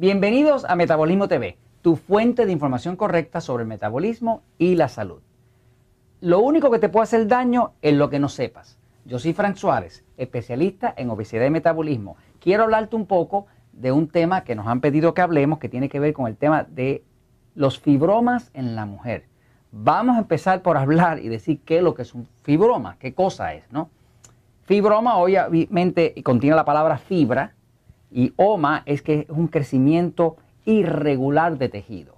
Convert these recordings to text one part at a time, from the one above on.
Bienvenidos a Metabolismo TV, tu fuente de información correcta sobre el metabolismo y la salud. Lo único que te puede hacer daño es lo que no sepas. Yo soy Frank Suárez, especialista en obesidad y metabolismo. Quiero hablarte un poco de un tema que nos han pedido que hablemos, que tiene que ver con el tema de los fibromas en la mujer. Vamos a empezar por hablar y decir qué es lo que es un fibroma, qué cosa es, ¿no? Fibroma obviamente contiene la palabra fibra, y oma es que es un crecimiento irregular de tejido.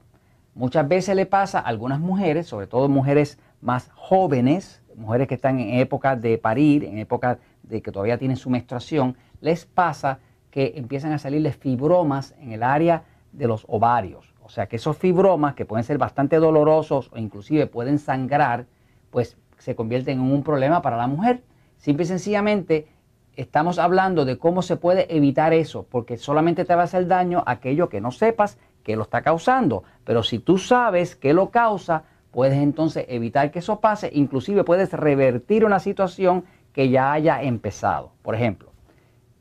Muchas veces le pasa a algunas mujeres, sobre todo mujeres más jóvenes, mujeres que están en época de parir, en época de que todavía tienen su menstruación, les pasa que empiezan a salirles fibromas en el área de los ovarios. O sea que esos fibromas, que pueden ser bastante dolorosos o inclusive pueden sangrar, pues se convierten en un problema para la mujer. Simple y sencillamente estamos hablando de cómo se puede evitar eso, porque solamente te va a hacer daño aquello que no sepas que lo está causando. Pero si tú sabes que lo causa, puedes entonces evitar que eso pase, inclusive puedes revertir una situación que ya haya empezado. Por ejemplo,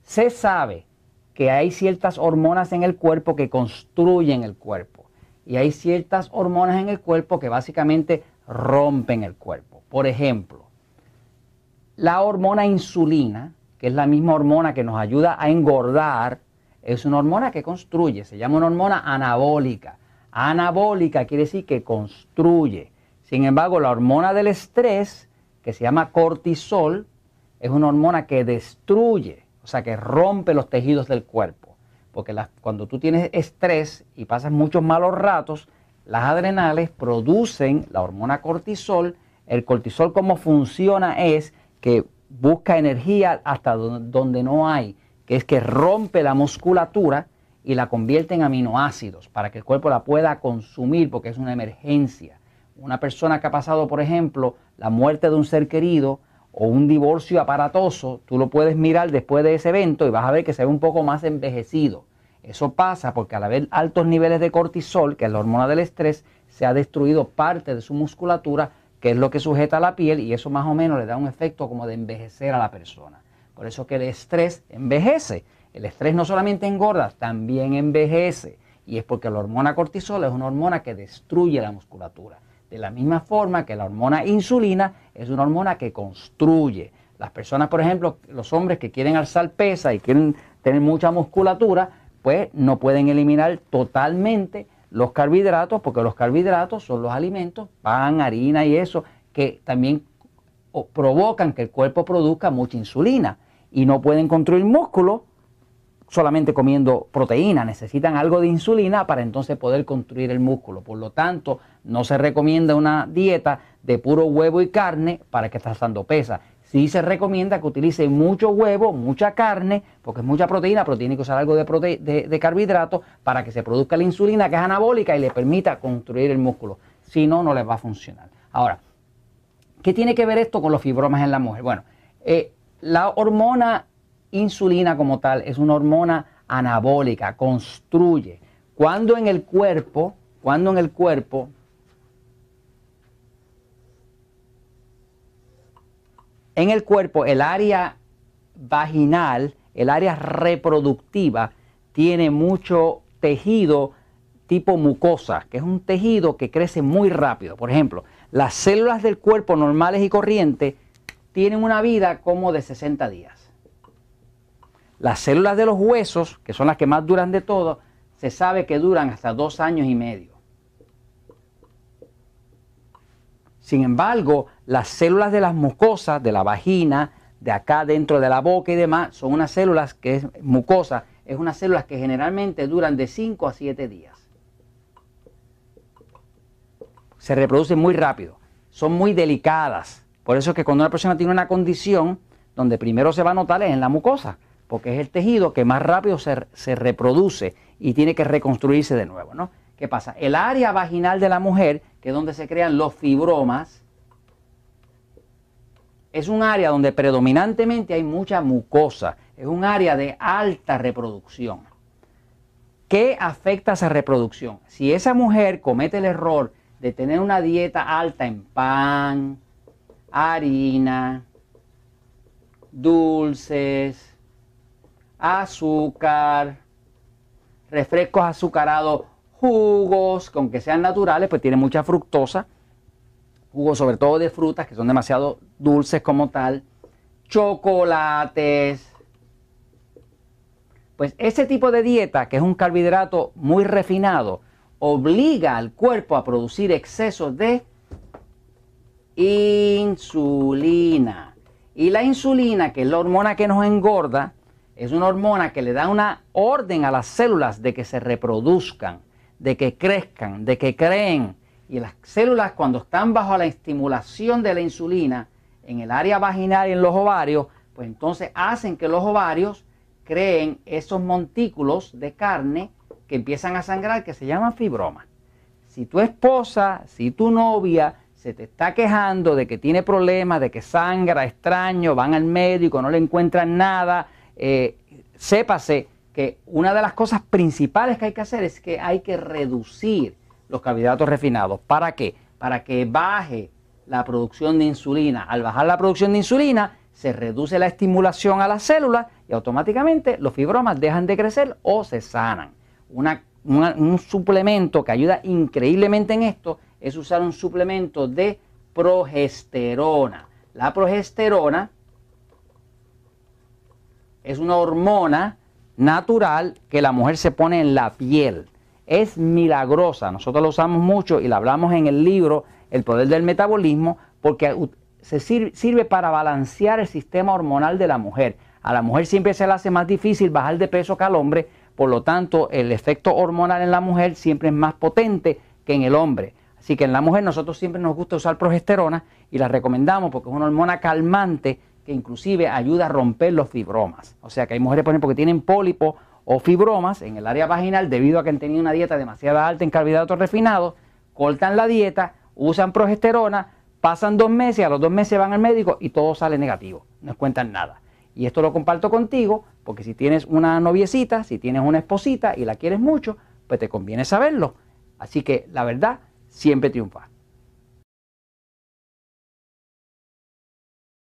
se sabe que hay ciertas hormonas en el cuerpo que construyen el cuerpo y hay ciertas hormonas en el cuerpo que básicamente rompen el cuerpo. Por ejemplo, la hormona insulina que es la misma hormona que nos ayuda a engordar, es una hormona que construye, se llama una hormona anabólica. Anabólica quiere decir que construye. Sin embargo, la hormona del estrés, que se llama cortisol, es una hormona que destruye, o sea, que rompe los tejidos del cuerpo. Porque cuando tú tienes estrés y pasas muchos malos ratos, las adrenales producen la hormona cortisol. El cortisol como funciona es que busca energía hasta donde no hay, que es que rompe la musculatura y la convierte en aminoácidos para que el cuerpo la pueda consumir porque es una emergencia. Una persona que ha pasado, por ejemplo, la muerte de un ser querido o un divorcio aparatoso, tú lo puedes mirar después de ese evento y vas a ver que se ve un poco más envejecido. Eso pasa porque al haber altos niveles de cortisol, que es la hormona del estrés, se ha destruido parte de su musculatura, que es lo que sujeta la piel y eso más o menos le da un efecto como de envejecer a la persona. Por eso que el estrés envejece. El estrés no solamente engorda, también envejece. Y es porque la hormona cortisol es una hormona que destruye la musculatura. De la misma forma que la hormona insulina es una hormona que construye. Las personas, por ejemplo, los hombres que quieren alzar pesa y quieren tener mucha musculatura, pues no pueden eliminar totalmente los carbohidratos, porque los carbohidratos son los alimentos, pan, harina y eso, que también provocan que el cuerpo produzca mucha insulina y no pueden construir músculo solamente comiendo proteína, necesitan algo de insulina para entonces poder construir el músculo. Por lo tanto, no se recomienda una dieta de puro huevo y carne para que estás dando pesa. Sí se recomienda que utilice mucho huevo, mucha carne, porque es mucha proteína, pero tiene que usar algo de, carbohidrato para que se produzca la insulina, que es anabólica, y le permita construir el músculo. Si no, no les va a funcionar. Ahora, ¿qué tiene que ver esto con los fibromas en la mujer? Bueno, eh, la hormona insulina como tal es una hormona anabólica, construye. Cuando en el cuerpo, cuando en el cuerpo en el cuerpo, el área vaginal, el área reproductiva, tiene mucho tejido tipo mucosa, que es un tejido que crece muy rápido. Por ejemplo, las células del cuerpo normales y corrientes tienen una vida como de 60 días. Las células de los huesos, que son las que más duran de todo, se sabe que duran hasta dos años y medio. Sin embargo, las células de las mucosas, de la vagina, de acá dentro de la boca y demás, son unas células que es mucosa, es unas células que generalmente duran de 5 a 7 días. Se reproducen muy rápido, son muy delicadas. Por eso es que cuando una persona tiene una condición, donde primero se va a notar es en la mucosa, porque es el tejido que más rápido se, se reproduce y tiene que reconstruirse de nuevo, ¿no? ¿Qué pasa? El área vaginal de la mujer, que es donde se crean los fibromas, es un área donde predominantemente hay mucha mucosa, es un área de alta reproducción. ¿Qué afecta esa reproducción? Si esa mujer comete el error de tener una dieta alta en pan, harina, dulces, azúcar, refrescos azucarados jugos, con que sean naturales, pues tiene mucha fructosa, jugos sobre todo de frutas que son demasiado dulces como tal, chocolates. Pues ese tipo de dieta, que es un carbohidrato muy refinado, obliga al cuerpo a producir exceso de insulina. Y la insulina, que es la hormona que nos engorda, es una hormona que le da una orden a las células de que se reproduzcan de que crezcan, de que creen. Y las células cuando están bajo la estimulación de la insulina en el área vaginal y en los ovarios, pues entonces hacen que los ovarios creen esos montículos de carne que empiezan a sangrar que se llaman fibromas. Si tu esposa, si tu novia se te está quejando de que tiene problemas, de que sangra extraño, van al médico, no le encuentran nada, eh, sépase que una de las cosas principales que hay que hacer es que hay que reducir los carbohidratos refinados. ¿Para qué? Para que baje la producción de insulina. Al bajar la producción de insulina, se reduce la estimulación a las células y automáticamente los fibromas dejan de crecer o se sanan. un suplemento que ayuda increíblemente en esto es usar un suplemento de progesterona. La progesterona es una hormona natural que la mujer se pone en la piel. Es milagrosa, nosotros lo usamos mucho y la hablamos en el libro El poder del metabolismo porque se sirve, sirve para balancear el sistema hormonal de la mujer. A la mujer siempre se le hace más difícil bajar de peso que al hombre, por lo tanto el efecto hormonal en la mujer siempre es más potente que en el hombre. Así que en la mujer nosotros siempre nos gusta usar progesterona y la recomendamos porque es una hormona calmante que inclusive ayuda a romper los fibromas. O sea que hay mujeres, por ejemplo, que tienen pólipo o fibromas en el área vaginal debido a que han tenido una dieta demasiado alta en carbohidratos refinados, cortan la dieta, usan progesterona, pasan dos meses, a los dos meses van al médico y todo sale negativo, no cuentan nada. Y esto lo comparto contigo porque si tienes una noviecita, si tienes una esposita y la quieres mucho, pues te conviene saberlo. Así que la verdad siempre triunfa.